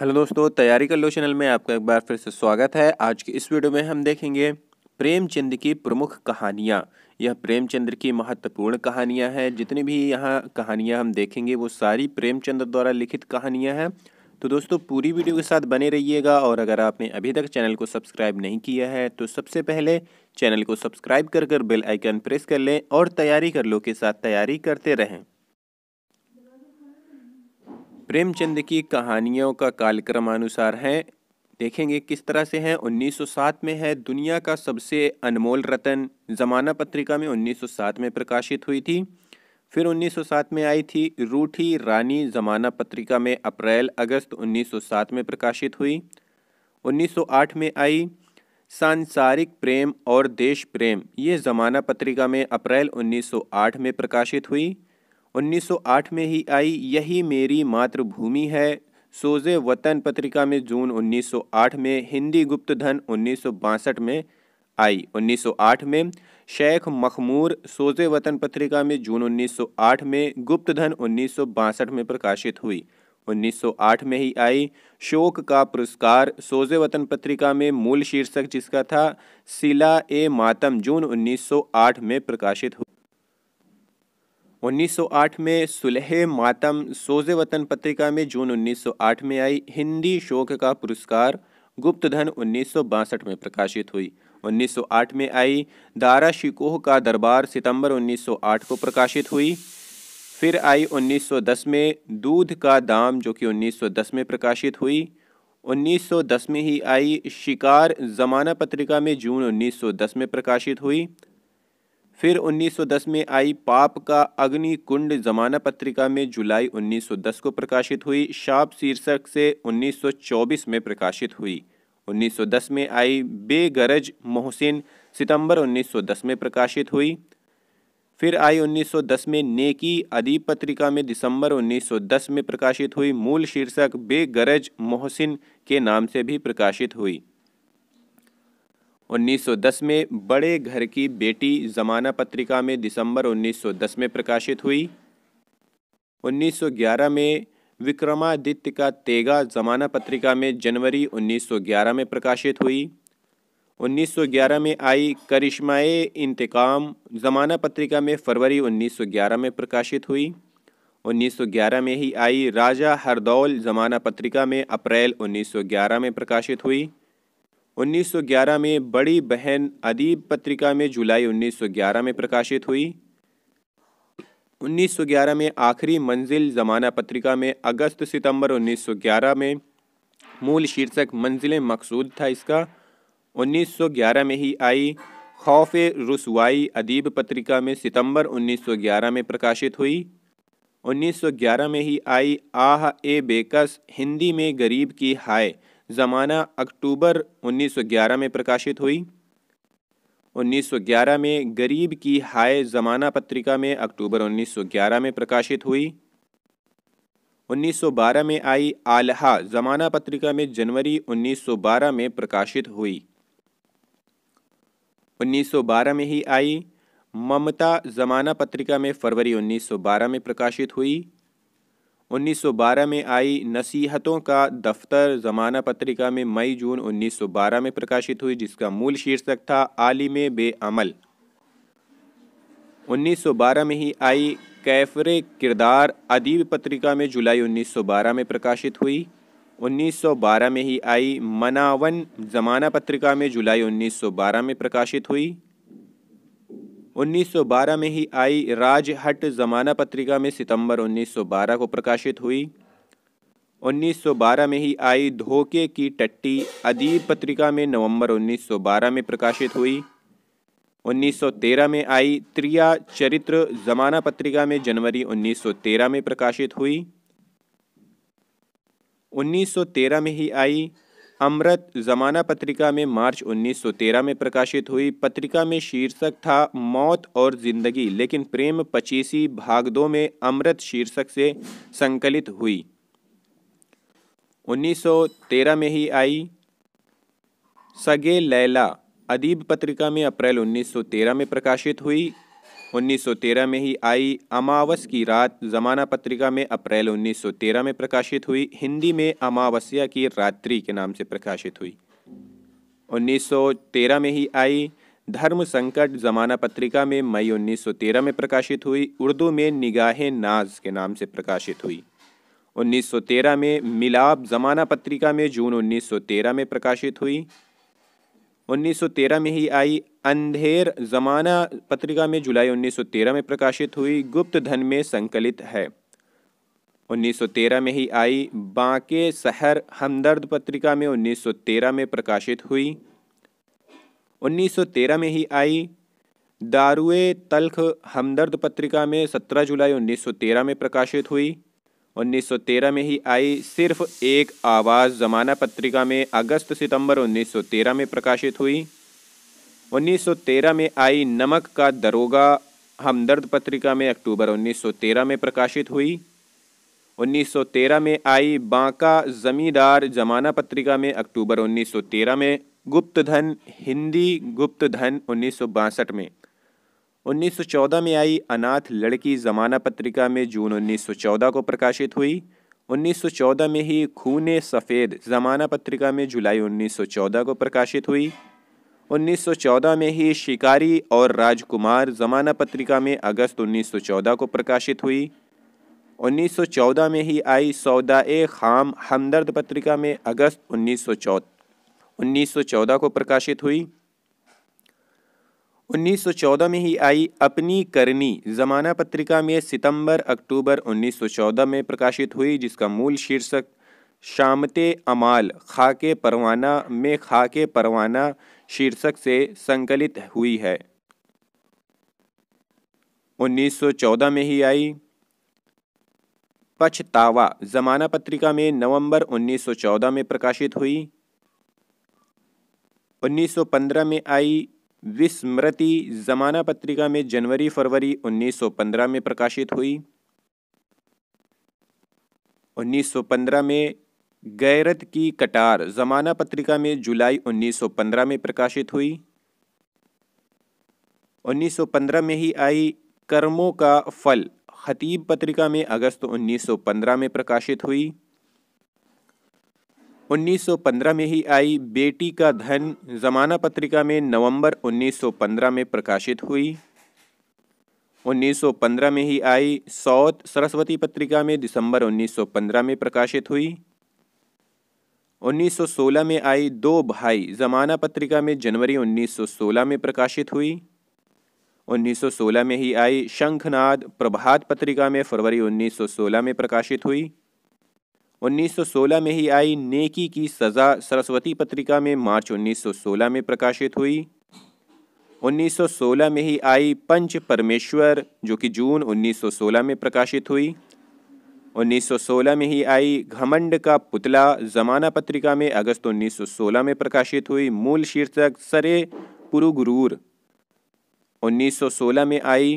hello दोस्तों तैयारी कर लो चैनल में आपका एक बार फिर से स्वागत है आज के इस वीडियो में हम देखेंगे प्रेमचंद की प्रमुख कहानियाँ यह प्रेमचंद्र की महत्वपूर्ण कहानियाँ हैं जितनी भी यहाँ कहानियाँ हम देखेंगे वो सारी प्रेमचंद द्वारा लिखित कहानियाँ हैं तो दोस्तों पूरी वीडियो के साथ बने रहिएगा और अगर आपने अभी तक चैनल को सब्सक्राइब नहीं किया है तो सबसे पहले चैनल को सब्सक्राइब कर कर बेल आइकन प्रेस कर लें और तैयारी कर लो के साथ तैयारी करते रहें प्रेमचंद की कहानियों का कालक्रमानुसार है देखेंगे किस तरह से हैं 1907 में है दुनिया का सबसे अनमोल रतन जमाना पत्रिका में 1907 में प्रकाशित हुई थी फिर 1907 में आई थी रूठी रानी जमाना पत्रिका में अप्रैल अगस्त 1907 में प्रकाशित हुई 1908 में आई सांसारिक प्रेम और देश प्रेम ये जमाना पत्रिका में अप्रैल 1908 में प्रकाशित हुई 1908 में ही आई यही मेरी मातृभूमि है सोजे वतन पत्रिका में जून 1908 में हिंदी गुप्त धन उन्नीस में आई 1908 में शेख मखमूर सोजे वतन पत्रिका में जून 1908 में गुप्त धन उन्नीस में प्रकाशित हुई 1908 में ही आई शोक का पुरस्कार सोजे वतन पत्रिका में मूल शीर्षक जिसका था सिला ए मातम जून 1908 में प्रकाशित हुई 1908 में सुलह मातम सोजे वतन पत्रिका में जून 1908 में आई हिंदी शोक का पुरस्कार गुप्त धन उन्नीस में प्रकाशित हुई 1908 में आई दारा शिकोह का दरबार सितंबर 1908 को प्रकाशित हुई फिर आई 1910 में दूध का दाम जो कि 1910 में प्रकाशित हुई 1910 में ही आई शिकार ज़माना पत्रिका में जून 1910 में प्रकाशित हुई फिर 1910 में आई पाप का अग्नि कुंड जमाना पत्रिका में जुलाई 1910 को प्रकाशित हुई शाप शीर्षक से 1924 में प्रकाशित हुई 1910 में आई बेगरज मोहसिन सितंबर 1910 में प्रकाशित हुई फिर आई 1910 में नेकी अदीप पत्रिका में दिसंबर 1910 में प्रकाशित हुई मूल शीर्षक बेगरज मोहसिन के नाम से भी प्रकाशित हुई 1910 में बड़े घर की बेटी जमाना पत्रिका में दिसंबर 1910 में प्रकाशित हुई 1911 में विक्रमादित्य का तेगा जमाना पत्रिका में जनवरी 1911 में प्रकाशित हुई 1911 में आई करिश्माए इंतकाम जमाना पत्रिका में फरवरी 1911 में प्रकाशित हुई 1911 में ही आई राजा हरदौल जमाना पत्रिका में अप्रैल 1911 में प्रकाशित हुई 1911 में बड़ी बहन अदीब पत्रिका में जुलाई 1911 में प्रकाशित हुई 1911 में आखिरी मंजिल ज़माना पत्रिका में अगस्त सितंबर 1911 में मूल शीर्षक मंजिल मकसूद था इसका 1911 में ही आई खौफ रसवाई अदीब पत्रिका में सितंबर 1911 में प्रकाशित हुई 1911 में ही आई आह ए बेकस हिंदी में गरीब की हाय ज़माना अक्टूबर 1911 में प्रकाशित हुई 1911 में गरीब की हाय ज़माना पत्रिका में अक्टूबर 1911 में प्रकाशित हुई 1912 में आई आलहा ज़माना पत्रिका में जनवरी 1912 में प्रकाशित हुई 1912 में ही आई ममता ज़माना पत्रिका में फरवरी 1912 में प्रकाशित हुई 1912 में आई नसीहतों का दफ्तर जमाना पत्रिका में मई जून 1912 में प्रकाशित हुई जिसका मूल शीर्षक था आलिम बेअमल 1912 में ही आई कैफरे किरदार अदीब पत्रिका में जुलाई 1912 में प्रकाशित हुई 1912 में ही आई मनावन जमाना पत्रिका में जुलाई 1912 में प्रकाशित हुई 1912 में ही आई राज हट जमाना पत्रिका में सितंबर 1912 को प्रकाशित हुई 1912 में ही आई धोखे की टट्टी अदीब पत्रिका में नवंबर 1912 में प्रकाशित हुई 1913 में आई त्रिया चरित्र जमाना पत्रिका में जनवरी 1913 में प्रकाशित हुई 1913 में ही आई अमृत जमाना पत्रिका में मार्च 1913 में प्रकाशित हुई पत्रिका में शीर्षक था मौत और जिंदगी लेकिन प्रेम पचीसी भाग दो में अमृत शीर्षक से संकलित हुई 1913 में ही आई सगे लैला अदीब पत्रिका में अप्रैल 1913 में प्रकाशित हुई 1913 में ही आई अमावस की रात जमाना पत्रिका में अप्रैल 1913 में प्रकाशित हुई हिंदी में अमावस्या की रात्रि के नाम से प्रकाशित हुई 1913 में ही आई धर्म संकट जमाना पत्रिका में मई 1913 में प्रकाशित हुई उर्दू में निगाह नाज के नाम से प्रकाशित हुई 1913 में मिलाप जमाना पत्रिका में जून 1913 में प्रकाशित हुई 1913 में ही आई अंधेर जमाना पत्रिका में जुलाई 1913 में प्रकाशित हुई गुप्त धन में संकलित है 1913 में ही आई बांके शहर हमदर्द पत्रिका में 1913 में प्रकाशित हुई 1913 में ही आई दारुए तलख हमदर्द पत्रिका में 17 जुलाई 1913 में प्रकाशित हुई 1913 में ही आई सिर्फ एक आवाज़ जमाना पत्रिका में अगस्त सितंबर 1913 में प्रकाशित हुई 1913 में आई नमक का दरोगा हमदर्द पत्रिका में अक्टूबर 1913 में प्रकाशित हुई 1913 में आई बांका ज़मींदार जमाना पत्रिका में अक्टूबर 1913 में गुप्त धन हिंदी गुप्त धन उन्नीस में 1914 में आई अनाथ लड़की जमाना पत्रिका में जून 1914 को प्रकाशित हुई 1914 में ही खून सफ़ेद जमाना पत्रिका में जुलाई 1914 को प्रकाशित हुई 1914 में ही शिकारी और राजकुमार जमाना पत्रिका में अगस्त 1914 को प्रकाशित हुई 1914 में ही आई सौदा ए खाम हमदर्द पत्रिका में अगस्त 1914 1914 को प्रकाशित हुई 1914 में ही आई अपनी करनी जमाना पत्रिका में सितंबर अक्टूबर 1914 में प्रकाशित हुई जिसका मूल शीर्षक शामते अमाल खाके परवाना में खाके परवाना शीर्षक से संकलित हुई है 1914 में ही आई पछतावा जमाना पत्रिका में नवंबर 1914 में प्रकाशित हुई 1915 में आई विस्मृति जमाना पत्रिका में जनवरी फरवरी 1915 में प्रकाशित हुई 1915 में गैरत की कटार जमाना पत्रिका में जुलाई 1915 में प्रकाशित हुई 1915 में ही आई कर्मों का फल खतीब पत्रिका में अगस्त 1915 में प्रकाशित हुई 1915 में ही आई बेटी का धन जमाना पत्रिका में नवंबर 1915 में प्रकाशित हुई 1915 में ही आई सौत सरस्वती पत्रिका में दिसंबर 1915 में प्रकाशित हुई 1916 में आई दो भाई जमाना पत्रिका में जनवरी 1916 में प्रकाशित हुई 1916 में ही आई शंखनाद प्रभात पत्रिका में फरवरी 1916 में प्रकाशित हुई 1916 में ही आई नेकी की सज़ा सरस्वती पत्रिका में मार्च 1916 में प्रकाशित हुई 1916 में ही आई पंच परमेश्वर जो कि जून 1916 में प्रकाशित हुई 1916 में ही आई घमंड का पुतला जमाना पत्रिका में अगस्त 1916 में प्रकाशित हुई मूल शीर्षक सरे पुरुगुरूर 1916 में आई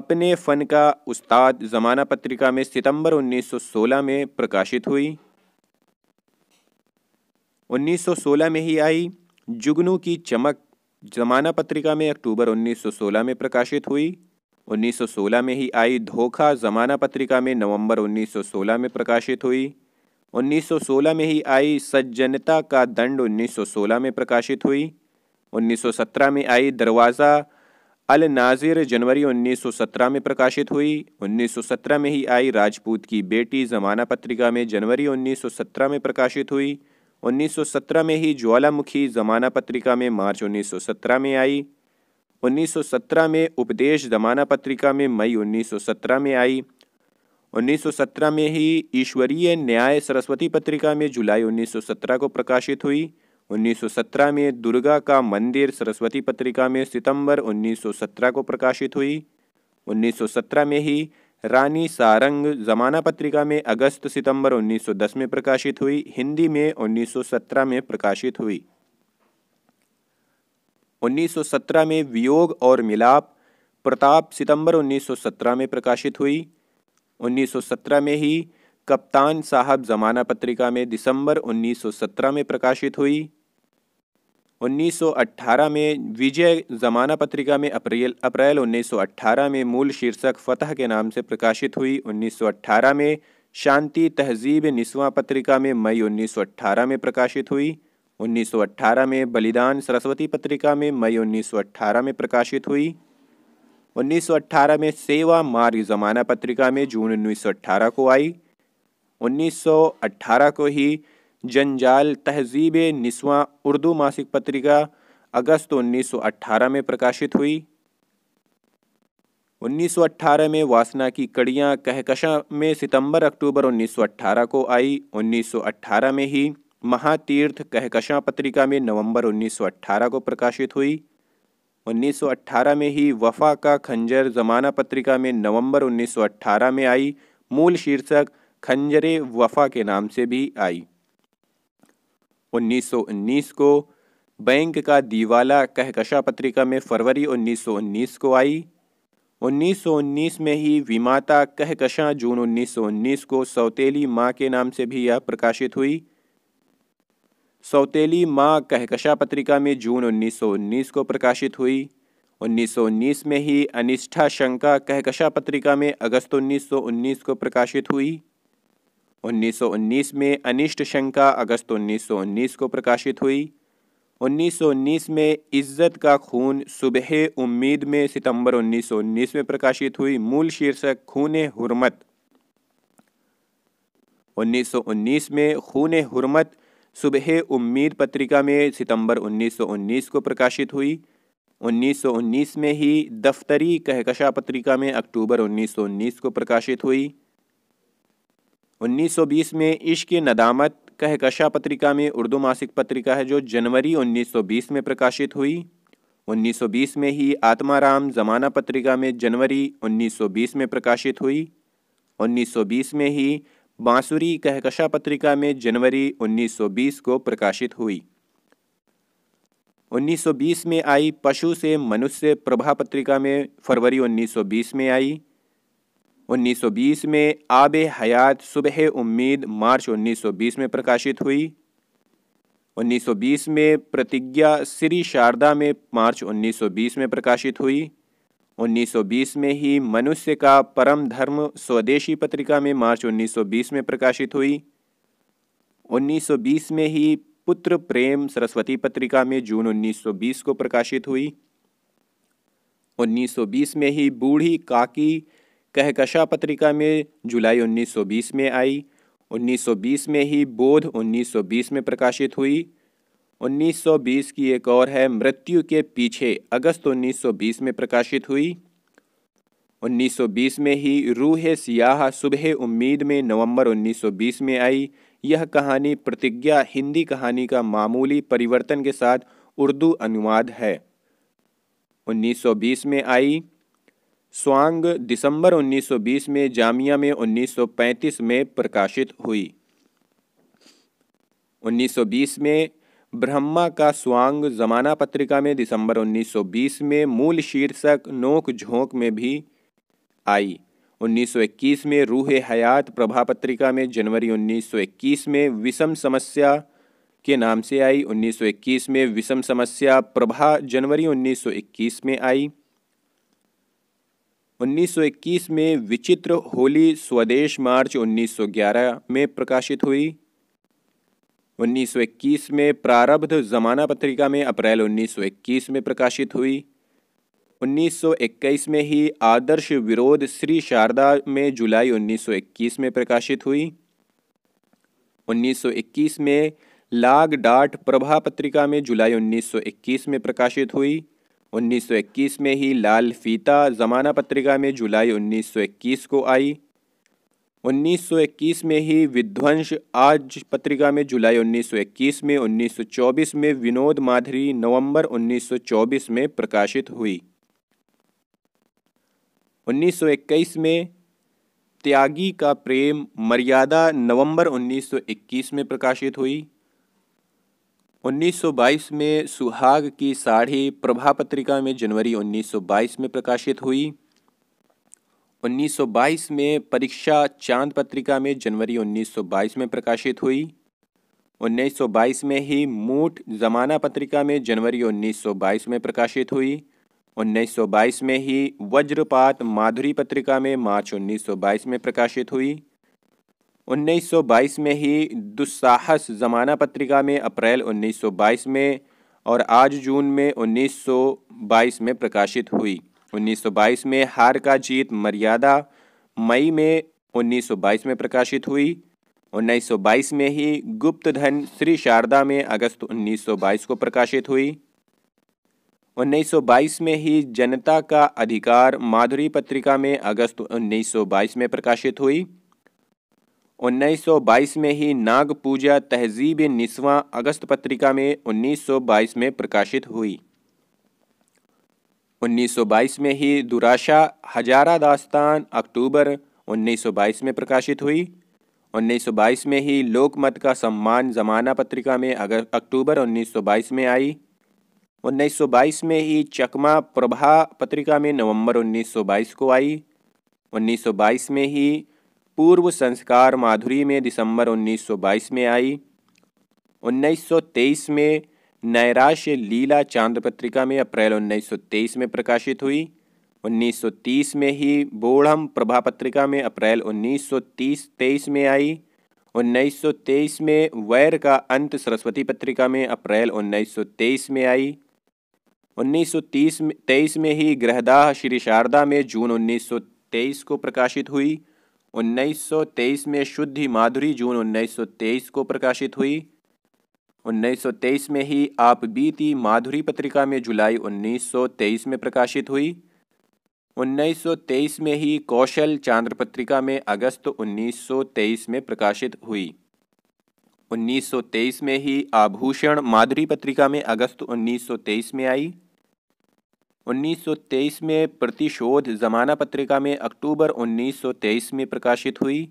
अपने फ़न का उस्ताद ज़माना पत्रिका में सितंबर 1916 में प्रकाशित हुई 1916 में ही आई जुगनू की चमक ज़माना पत्रिका में अक्टूबर 1916 में प्रकाशित हुई 1916 में ही आई धोखा जमाना पत्रिका में नवंबर 1916 में प्रकाशित हुई 1916 में ही आई सज्जनता का दंड 1916 में प्रकाशित हुई 1917 में आई दरवाज़ा अल नाजिर जनवरी 1917 में प्रकाशित हुई 1917 में ही आई राजपूत की बेटी जमाना पत्रिका में जनवरी 1917 में प्रकाशित हुई 1917 में ही ज्वालामुखी जमाना पत्रिका में मार्च 1917 में आई 1917 में उपदेश जमाना पत्रिका में मई 1917 में आई 1917 में ही ईश्वरीय न्याय सरस्वती पत्रिका में जुलाई 1917 को प्रकाशित हुई 1917 में दुर्गा का मंदिर सरस्वती पत्रिका में सितंबर 1917 को प्रकाशित हुई 1917 में ही रानी सारंग जमाना पत्रिका में अगस्त सितंबर 1910 में प्रकाशित हुई हिंदी में 1917 में प्रकाशित हुई 1917 में वियोग और मिलाप प्रताप सितंबर 1917 में प्रकाशित हुई 1917 में ही कप्तान साहब जमाना पत्रिका में दिसंबर 1917 में प्रकाशित हुई 1918 में विजय जमाना पत्रिका में अप्रैल अप्रैल 1918 में मूल शीर्षक फतह के नाम से प्रकाशित हुई 1918 में शांति तहजीब निस्वा पत्रिका में मई 1918 में प्रकाशित हुई 1918 में बलिदान सरस्वती पत्रिका में मई 1918 में प्रकाशित हुई 1918 में सेवा मार्ग जमाना पत्रिका में जून 1918 को आई 1918 को ही जंजाल तहजीब निस्वा उर्दू मासिक पत्रिका अगस्त 1918 में प्रकाशित हुई 1918 में वासना की कड़ियां कहकशा में सितंबर अक्टूबर 1918 को आई 1918 में ही महातीर्थ कहकशां पत्रिका में नवंबर 1918 को प्रकाशित हुई 1918 में ही वफा का खंजर जमाना पत्रिका में नवंबर 1918 में आई मूल शीर्षक खंजरे वफा के नाम से भी आई 1919 को बैंक का दीवाला कहकशा पत्रिका में फरवरी 1919 को आई 1919 में ही विमाता कहकशां जून 1919 को सौतेली माँ के नाम से भी यह प्रकाशित हुई सौतेली माँ कहकशा पत्रिका में जून 1919 को प्रकाशित हुई 1919 में ही अनिष्ठा शंका कहकशा पत्रिका में अगस्त 1919 को प्रकाशित हुई 1919 में अनिष्ट शंका अगस्त 1919 को प्रकाशित हुई 1919 में इज्जत का खून सुबह उम्मीद में सितंबर 1919 में प्रकाशित हुई मूल शीर्षक खून हुरमत 1919 में खून हुरमत सुबह उम्मीद पत्रिका में सितंबर 1919 को प्रकाशित हुई 1919 में ही दफ्तरी कहकशा पत्रिका में अक्टूबर 1919 को प्रकाशित हुई 1920 में इश्क नदामत कहकशा पत्रिका में उर्दू मासिक पत्रिका है जो जनवरी 1920 में प्रकाशित हुई 1920 में ही आत्माराम जमाना पत्रिका में जनवरी 1920 में प्रकाशित हुई 1920 में ही बांसुरी कहकशा पत्रिका में जनवरी 1920 को प्रकाशित हुई 1920 में आई पशु से मनुष्य प्रभा पत्रिका में फरवरी 1920 में आई 1920 में आब हयात सुबह उम्मीद मार्च 1920 में प्रकाशित हुई 1920 में प्रतिज्ञा श्री शारदा में मार्च 1920 में प्रकाशित हुई 1920 में ही मनुष्य का परम धर्म स्वदेशी पत्रिका में मार्च 1920 में प्रकाशित हुई 1920 में ही पुत्र प्रेम सरस्वती पत्रिका में जून 1920 को प्रकाशित हुई 1920 में ही बूढ़ी काकी कहकशा पत्रिका में जुलाई 1920 में आई 1920 में ही बोध 1920 में प्रकाशित हुई 1920 की एक और है मृत्यु के पीछे अगस्त 1920 में प्रकाशित हुई 1920 में ही रूह सियाह सुबह उम्मीद में नवंबर 1920 में आई यह कहानी प्रतिज्ञा हिंदी कहानी का मामूली परिवर्तन के साथ उर्दू अनुवाद है 1920 में आई स्वांग दिसंबर 1920 में जामिया में 1935 में प्रकाशित हुई 1920 में ब्रह्मा का स्वांग जमाना पत्रिका में दिसंबर 1920 में मूल शीर्षक नोक झोंक में भी आई 1921 में रूह हयात प्रभा पत्रिका में जनवरी 1921 में विषम समस्या के नाम से आई 1921 में विषम समस्या प्रभा जनवरी 1921 में आई 1921 में विचित्र होली स्वदेश मार्च 1911 में प्रकाशित हुई 1921 में प्रारब्ध जमाना पत्रिका में अप्रैल 1921 में प्रकाशित हुई 1921 में ही आदर्श विरोध श्री शारदा में जुलाई 1921 में प्रकाशित हुई 1921 में लाग डाट प्रभा पत्रिका में जुलाई 1921 में प्रकाशित हुई 1921 में ही लाल फीता जमाना पत्रिका में जुलाई 1921 को आई 1921 में ही विध्वंस आज पत्रिका में जुलाई 1921 में 1924 में विनोद माधुरी नवंबर 1924 में प्रकाशित हुई 1921 में त्यागी का प्रेम मर्यादा नवंबर 1921 में प्रकाशित हुई 1922 में सुहाग की साड़ी प्रभा पत्रिका में जनवरी 1922 में प्रकाशित हुई 1922 में परीक्षा चांद पत्रिका में जनवरी 1922 में प्रकाशित हुई 1922 में ही मूठ जमाना पत्रिका में जनवरी 1922 में प्रकाशित हुई 1922 में ही वज्रपात माधुरी पत्रिका में मार्च 1922 में प्रकाशित हुई 1922 में ही दुस्साहस जमाना पत्रिका में अप्रैल 1922 में और आज जून में 1922 में प्रकाशित हुई 1922 में हार का जीत मर्यादा मई में 1922 में प्रकाशित हुई 1922 में ही गुप्त धन श्री शारदा में अगस्त 1922 को प्रकाशित हुई 1922 में ही जनता का अधिकार माधुरी पत्रिका में अगस्त 1922 में प्रकाशित हुई 1922 में ही नाग पूजा तहजीब निस्वा अगस्त पत्रिका में 1922 में प्रकाशित हुई 1922 में ही दुराशा हजारा दास्तान अक्टूबर 1922 में प्रकाशित हुई 1922 में ही लोकमत का सम्मान जमाना पत्रिका में अगर अक्टूबर 1922 में आई 1922 में ही चकमा प्रभा पत्रिका में नवंबर 1922 को आई 1922 में ही पूर्व संस्कार माधुरी में दिसंबर 1922 में आई 1923 में नैराश्य लीला चांद पत्रिका में अप्रैल 1923 में प्रकाशित हुई 1930 में ही बोढ़म प्रभा पत्रिका में अप्रैल 1930-23 में आई 1923 में वैर का अंत सरस्वती पत्रिका में अप्रैल 1923 में आई 1930 में तेईस में ही ग्रहदाह श्री शारदा में जून 1923 को प्रकाशित हुई 1923 में शुद्धि माधुरी जून 1923 को प्रकाशित हुई 1923 में ही आप बीती माधुरी पत्रिका में जुलाई 1923 में प्रकाशित हुई 1923 में ही कौशल चांद्र पत्रिका में अगस्त 1923 में प्रकाशित हुई 1923 में ही आभूषण माधुरी पत्रिका में अगस्त 1923 में आई 1923 में प्रतिशोध जमाना पत्रिका में अक्टूबर 1923 में प्रकाशित हुई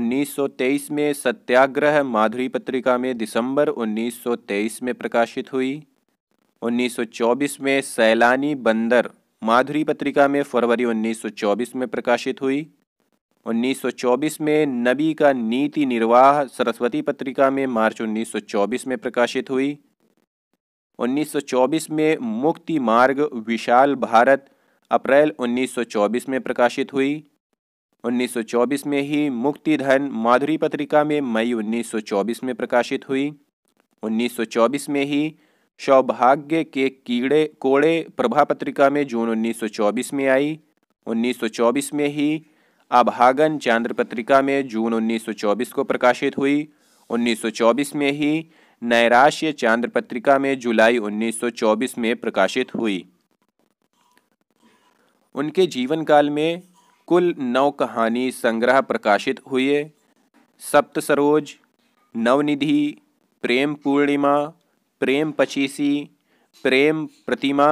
1923 में सत्याग्रह माधुरी पत्रिका में दिसंबर 1923 में प्रकाशित हुई 1924 में सैलानी बंदर माधुरी पत्रिका में फरवरी 1924 में प्रकाशित हुई 1924 में नबी का नीति निर्वाह सरस्वती पत्रिका में मार्च 1924 में प्रकाशित हुई 1924 में मुक्ति मार्ग विशाल भारत अप्रैल 1924 में प्रकाशित हुई 1924 में ही मुक्तिधन माधुरी पत्रिका में मई 1924 में प्रकाशित हुई 1924 में ही सौभाग्य के कीड़े कोड़े प्रभा पत्रिका में जून 1924 में आई 1924 में ही आभागन चांद्र पत्रिका में जून 1924 को प्रकाशित हुई 1924 में ही नैराश्य चांद्र पत्रिका में जुलाई 1924 में प्रकाशित हुई उनके जीवन काल में कुल नौ कहानी संग्रह प्रकाशित हुए सप्त सरोज नवनिधि प्रेम पूर्णिमा प्रेम पचीसी प्रेम प्रतिमा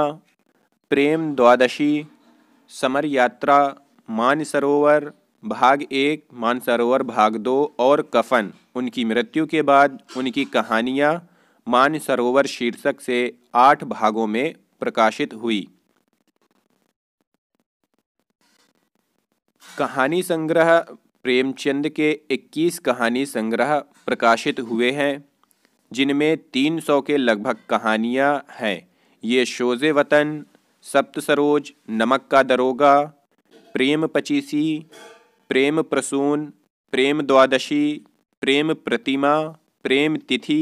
प्रेम द्वादशी समर यात्रा मानसरोवर भाग एक मानसरोवर भाग दो और कफन उनकी मृत्यु के बाद उनकी कहानियाँ मानसरोवर शीर्षक से आठ भागों में प्रकाशित हुई कहानी संग्रह प्रेमचंद के 21 कहानी संग्रह प्रकाशित हुए हैं जिनमें 300 के लगभग कहानियाँ हैं ये शोजे वतन सप्त सरोज नमक का दरोगा प्रेम पचीसी प्रेम प्रसून प्रेम द्वादशी प्रेम प्रतिमा प्रेम तिथि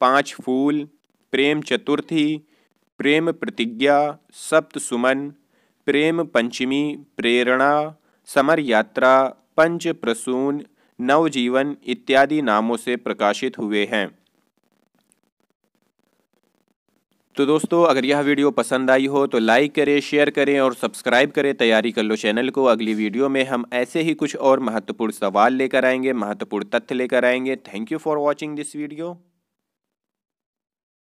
पांच फूल प्रेम चतुर्थी प्रेम प्रतिज्ञा सप्त सुमन प्रेम पंचमी प्रेरणा समर यात्रा पंच प्रसून नवजीवन इत्यादि नामों से प्रकाशित हुए हैं तो दोस्तों अगर यह वीडियो पसंद आई हो तो लाइक करें शेयर करें और सब्सक्राइब करें तैयारी कर लो चैनल को अगली वीडियो में हम ऐसे ही कुछ और महत्वपूर्ण सवाल लेकर आएंगे महत्वपूर्ण तथ्य लेकर आएंगे thank you for watching this video